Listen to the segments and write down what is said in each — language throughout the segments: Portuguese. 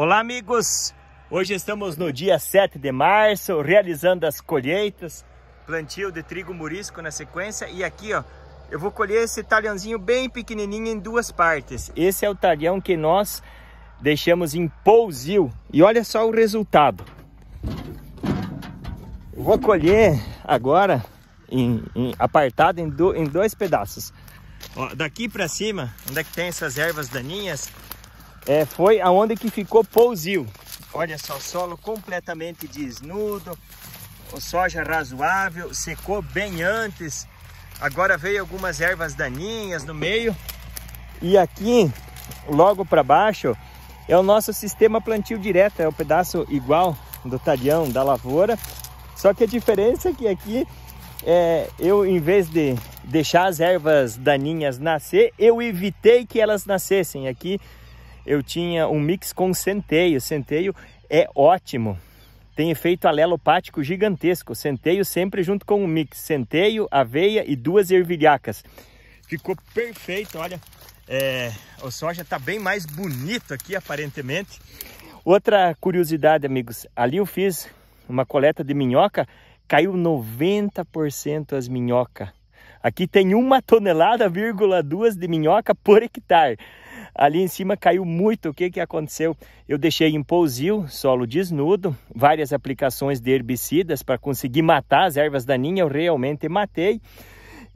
Olá, amigos! Hoje estamos no dia 7 de março, realizando as colheitas, plantio de trigo murisco na sequência. E aqui, ó, eu vou colher esse talhãozinho bem pequenininho em duas partes. Esse é o talhão que nós deixamos em pousil. E olha só o resultado. Eu vou colher agora, em, em apartado, em, do, em dois pedaços. Ó, daqui para cima, onde é que tem essas ervas daninhas, é, foi aonde que ficou pousio. Olha só, solo completamente desnudo, o soja razoável, secou bem antes. Agora veio algumas ervas daninhas no meio. E aqui, logo para baixo, é o nosso sistema plantio direto, é o pedaço igual do talhão da lavoura. Só que a diferença é que aqui é, eu, em vez de deixar as ervas daninhas nascer, eu evitei que elas nascessem. Aqui eu tinha um mix com centeio. Centeio é ótimo, tem efeito alelopático gigantesco. Centeio sempre junto com um mix, centeio, aveia e duas ervilhacas. Ficou perfeito, olha. É, o soja está bem mais bonito aqui, aparentemente. Outra curiosidade, amigos. Ali eu fiz uma coleta de minhoca, caiu 90% as minhocas. Aqui tem uma tonelada, vírgula duas de minhoca por hectare ali em cima caiu muito. O que, que aconteceu? Eu deixei em pousil, solo desnudo, várias aplicações de herbicidas para conseguir matar as ervas daninhas. Eu realmente matei.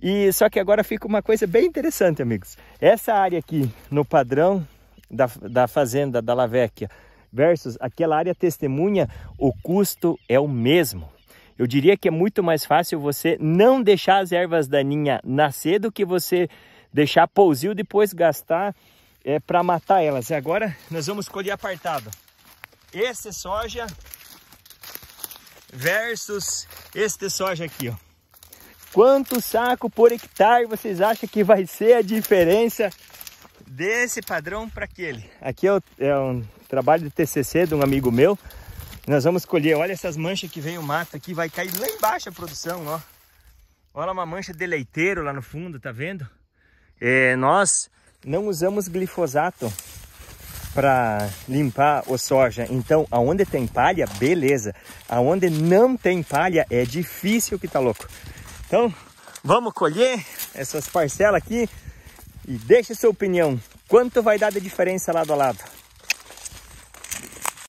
E só que agora fica uma coisa bem interessante, amigos. Essa área aqui no padrão da, da fazenda da Lavecchia versus aquela área testemunha, o custo é o mesmo. Eu diria que é muito mais fácil você não deixar as ervas daninhas nascer do que você deixar pousil depois gastar é, para matar elas. E agora nós vamos colher apartado. Este soja versus este soja aqui, ó. Quanto saco por hectare vocês acham que vai ser a diferença desse padrão para aquele? Aqui é, o, é, um trabalho de TCC de um amigo meu. Nós vamos colher, olha essas manchas que vem o mato aqui, vai cair lá embaixo a produção, ó. Olha uma mancha de leiteiro lá no fundo, tá vendo? É, nós não usamos glifosato para limpar o soja. Então, aonde tem palha, beleza. Aonde não tem palha, é difícil que tá louco. Então, vamos colher essas parcelas aqui e deixa sua opinião. Quanto vai dar de diferença lado a lado?